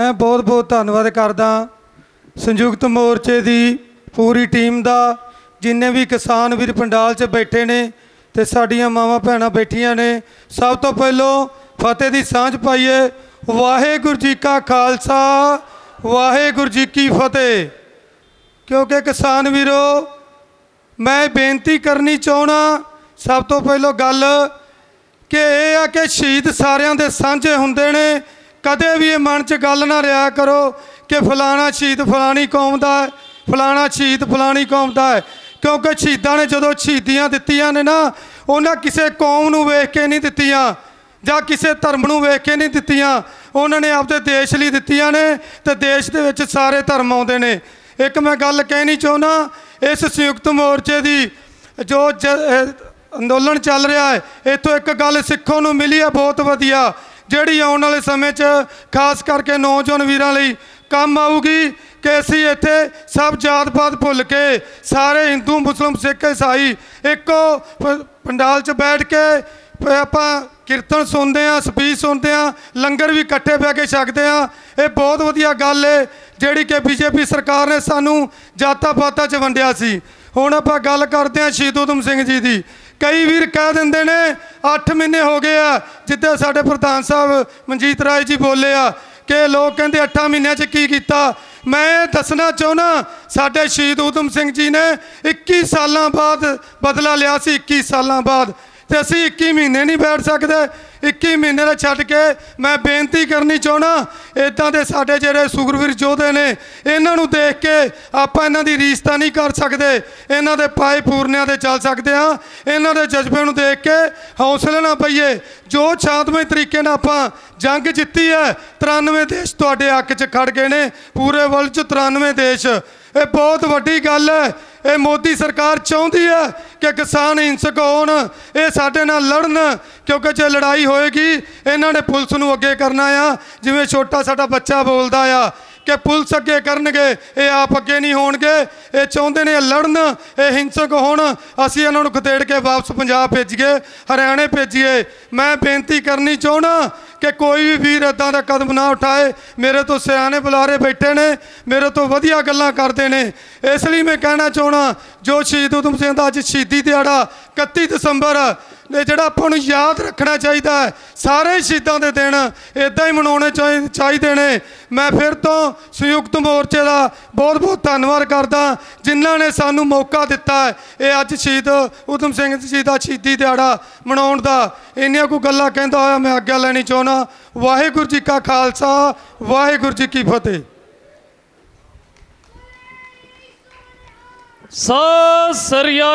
ਮੈਂ ਬਹੁਤ-ਬਹੁਤ ਧੰਨਵਾਦ ਕਰਦਾ ਸੰਯੁਕਤ ਮੋਰਚੇ ਦੀ ਪੂਰੀ ਟੀਮ ਦਾ ਜਿੰਨੇ ਵੀ ਕਿਸਾਨ ਵੀਰ ਪੰਡਾਲ 'ਚ ਬੈਠੇ ਨੇ ਤੇ ਸਾਡੀਆਂ ਮਾਵਾਂ ਭੈਣਾਂ ਬੈਠੀਆਂ ਨੇ ਸਭ ਤੋਂ ਪਹਿਲਾਂ ਫਤਿਹ ਦੀ ਸਾਂਝ ਪਾਈਏ ਵਾਹਿਗੁਰੂ ਜੀ ਕਾ ਖਾਲਸਾ ਵਾਹਿਗੁਰੂ ਜੀ ਕੀ ਫਤਿਹ ਕਿਉਂਕਿ ਕਿਸਾਨ ਵੀਰੋ ਮੈਂ ਬੇਨਤੀ ਕਰਨੀ ਚਾਹਣਾ ਸਭ ਤੋਂ ਪਹਿਲਾਂ ਗੱਲ ਕਿ ਇਹ ਆ ਕਿ ਸ਼ਹੀਦ ਸਾਰਿਆਂ ਦੇ ਸਾਂਝੇ ਹੁੰਦੇ ਨੇ ਕਦੇ ਵੀ ਇਹ ਮਨ 'ਚ ਗੱਲ ਨਾ ਰਿਆ ਕਰੋ ਕਿ ਫਲਾਣਾ ਸ਼ਹੀਦ ਫਲਾਣੀ ਕੌਮ ਦਾ ਹੈ ਫਲਾਣਾ ਸ਼ਹੀਦ ਫਲਾਣੀ ਕੌਮ ਦਾ ਹੈ ਕਿਉਂਕਿ ਸ਼ਹੀਦਾਂ ਨੇ ਜਦੋਂ ਸ਼ਹੀਦੀਆਂ ਦਿੱਤੀਆਂ ਨੇ ਨਾ ਉਹਨਾਂ ਕਿਸੇ ਕੌਮ ਨੂੰ ਵੇਖ ਕੇ ਨਹੀਂ ਦਿੱਤੀਆਂ ਜਾਂ ਕਿਸੇ ਧਰਮ ਨੂੰ ਵੇਖ ਕੇ ਨਹੀਂ ਦਿੱਤੀਆਂ ਉਹਨਾਂ ਨੇ ਆਪਦੇ ਦੇਸ਼ ਲਈ ਦਿੱਤੀਆਂ ਨੇ ਤੇ ਦੇਸ਼ ਦੇ ਵਿੱਚ ਸਾਰੇ ਧਰਮ ਆਉਂਦੇ ਨੇ ਇੱਕ ਮੈਂ ਗੱਲ ਕਹਿਣੀ ਚਾਹੁੰਦਾ ਇਸ ਸੰਯੁਕਤ ਮੋਰਚੇ ਦੀ ਜੋ ਅੰਦੋਲਨ ਚੱਲ ਰਿਹਾ ਹੈ ਇਥੋਂ ਇੱਕ ਗੱਲ ਸਿੱਖੋ ਨੂੰ ਮਿਲੀ ਹੈ ਬਹੁਤ ਵਧੀਆ ਜਿਹੜੀ ਆਉਣ ਵਾਲੇ ਸਮੇਂ 'ਚ ਖਾਸ ਕਰਕੇ ਨੌਜਵਾਨ ਵੀਰਾਂ ਲਈ ਕੰਮ ਆਊਗੀ ਕਿ ਅਸੀਂ ਇੱਥੇ ਸਭ ਜਾਤ-ਪਾਤ ਭੁੱਲ ਕੇ ਸਾਰੇ ਹਿੰਦੂ Muslim, ਸਿੱਖ Isai ਇੱਕੋ ਪੰਡਾਲ 'ਚ ਬੈਠ ਕੇ ਆਪਾਂ ਕੀਰਤਨ ਸੁਣਦੇ ਆ ਸਪੀਚ ਸੁਣਦੇ ਆ ਲੰਗਰ ਵੀ ਇਕੱਠੇ ਬੈ ਕੇ ਛਕਦੇ ਆ ਇਹ ਬਹੁਤ ਵਧੀਆ ਗੱਲ ਏ ਜਿਹੜੀ ਕਿ ਬੀਜੇਪੀ ਸਰਕਾਰ ਨੇ ਸਾਨੂੰ ਜਾਤਾਂ-ਪਾਤਾਂ 'ਚ ਵੰਡਿਆ ਸੀ ਹੁਣ ਆਪਾਂ ਗੱਲ ਕਰਦੇ ਆ ਸ਼ਹੀਦ ਉਦਮ ਸਿੰਘ ਜੀ ਦੀ ਕਈ ਵੀਰ ਕਹਿ ਦਿੰਦੇ ਨੇ 8 ਮਹੀਨੇ ਹੋ ਗਏ ਆ ਜਿੱਦਾਂ ਸਾਡੇ ਪ੍ਰਧਾਨ ਸਾਹਿਬ ਮਨਜੀਤ ਰਾਏ ਜੀ ਬੋਲੇ ਆ ਕਿ ਲੋਕ ਕਹਿੰਦੇ 8 ਮਹੀਨਿਆਂ 'ਚ ਕੀ ਕੀਤਾ ਮੈਂ ਦੱਸਣਾ ਚਾਹੁੰਦਾ ਸਾਡੇ ਸ਼ਹੀਦ ਉਦਮ ਸਿੰਘ ਜੀ ਨੇ 21 ਸਾਲਾਂ ਬਾਅਦ ਬਦਲਾ ਲਿਆ ਸੀ 21 ਸਾਲਾਂ ਬਾਅਦ ਤੇ ਅਸੀਂ 21 ਮਹੀਨੇ ਨਹੀਂ ਬੈਠ ਸਕਦੇ 21 ਮਹੀਨੇ ਦਾ ਛੱਡ ਕੇ ਮੈਂ ਬੇਨਤੀ ਕਰਨੀ ਚਾਹਣਾ ਇਦਾਂ ਦੇ ਸਾਡੇ ਜਿਹੜੇ ਸੁਗਰਵੀਰ ਜੋਧੇ ਨੇ ਇਹਨਾਂ ਨੂੰ ਦੇਖ ਕੇ ਆਪਾਂ ਇਹਨਾਂ ਦੀ ਰੀਸਤਾ ਨਹੀਂ ਕਰ ਸਕਦੇ ਇਹਨਾਂ ਦੇ ਪਾਏ ਪੂਰਨਿਆਂ ਤੇ ਚੱਲ ਸਕਦੇ ਆ ਇਹਨਾਂ ਦੇ ਜਜ਼ਬੇ ਨੂੰ ਦੇਖ ਕੇ ਹੌਸਲੇ ਨਾ ਪਈਏ ਜੋ ਸ਼ਾਂਤਮਈ ਤਰੀਕੇ ਨਾਲ ਆਪਾਂ ਜੰਗ ਜਿੱਤੀ ਹੈ 93 ਦੇਸ਼ ਤੁਹਾਡੇ ਅੱਖ 'ਚ ਖੜ ਗਏ ਨੇ ਪੂਰੇ ਵਰਲਡ 'ਚ 93 ਦੇਸ਼ ਇਹ ਬਹੁਤ ਵੱਡੀ ਗੱਲ ਹੈ ਇਹ ਮੋਦੀ ਸਰਕਾਰ ਚਾਹੁੰਦੀ ਹੈ ਕਿ ਕਿਸਾਨ ਹਿੰਸਕ ਹੋਣ ਇਹ ਸਾਡੇ ਨਾਲ ਲੜਨ ਕਿਉਂਕਿ ਜੇ ਲੜਾਈ ਹੋਏਗੀ ਇਹਨਾਂ ਨੇ ਪੁਲਿਸ ਨੂੰ ਅੱਗੇ ਕਰਨਾ ਆ ਜਿਵੇਂ ਛੋਟਾ ਸਾਡਾ ਬੱਚਾ ਬੋਲਦਾ ਆ ਕਿ ਪੁਲਿਸ ਅੱਗੇ ਕਰਨਗੇ ਇਹ ਆਪ ਅੱਗੇ ਨਹੀਂ ਹੋਣਗੇ ਇਹ ਚਾਹੁੰਦੇ ਨੇ ਲੜਨ ਇਹ ਹਿੰਸਕ ਹੋਣ ਅਸੀਂ ਇਹਨਾਂ ਨੂੰ ਖਤੇੜ ਕੇ ਵਾਪਸ ਪੰਜਾਬ ਭੇਜੀਏ ਹਰਿਆਣੇ ਭੇਜੀਏ ਮੈਂ ਬੇਨਤੀ ਕਰਨੀ ਚਾਹਣਾ ਕਿ ਕੋਈ ਵੀ ਵੀਰ ਇਦਾਂ ਦਾ ਕਦਮ ਨਾ ਉਠਾਏ ਮੇਰੇ ਤੋਂ ਸਿਆਣੇ ਬੁਲਾਰੇ ਬੈਠੇ ਨੇ ਮੇਰੇ ਤੋਂ ਵਧੀਆ ਗੱਲਾਂ ਕਰਦੇ ਨੇ ਇਸ ਲਈ ਮੈਂ ਕਹਿਣਾ ਚਾਹਣਾ ਜੋ ਸ਼ਹੀਦ ਉਦਮ ਸਿੰਘ ਦਾ ਅੱਜ ਸ਼ਹੀਦੀ ਦਿਹਾੜਾ 31 ਦਸੰਬਰ ਨੇ ਜਿਹੜਾ ਆਪਾਂ ਨੂੰ ਯਾਦ ਰੱਖਣਾ ਚਾਹੀਦਾ ਹੈ ਸਾਰੇ ਸ਼ਹੀਦਾਂ ਦੇ ਦਿਨ ਇਦਾਂ ਹੀ ਮਨਾਉਣੇ ਚਾਹੀਦੇ ਨੇ ਮੈਂ ਫਿਰ ਤੋਂ ਸੰਯੁਕਤ ਮੋਰਚੇ ਦਾ ਬਹੁਤ ਬਹੁਤ ਧੰਨਵਾਦ ਕਰਦਾ ਜਿਨ੍ਹਾਂ ਨੇ ਸਾਨੂੰ ਮੌਕਾ ਦਿੱਤਾ ਹੈ ਇਹ ਅੱਜ ਸ਼ਹੀਦ ਉਦਮ ਸਿੰਘ ਜੀ ਦਾ ਸ਼ਹੀਦੀ ਦਿਹਾੜਾ ਮਨਾਉਣ ਦਾ ਇੰਨੀਆਂ ਕੋ ਗੱਲਾਂ ਕਹਿੰਦਾ ਹੋਇਆ ਮੈਂ ਅੱਗੇ ਲੈਣੀ ਚਾਹਣਾ ਵਾਹਿਗੁਰੂ ਜੀ ਕਾ ਖਾਲਸਾ ਵਾਹਿਗੁਰੂ ਜੀ ਕੀ ਫਤਿਹ ਸਰੀਆ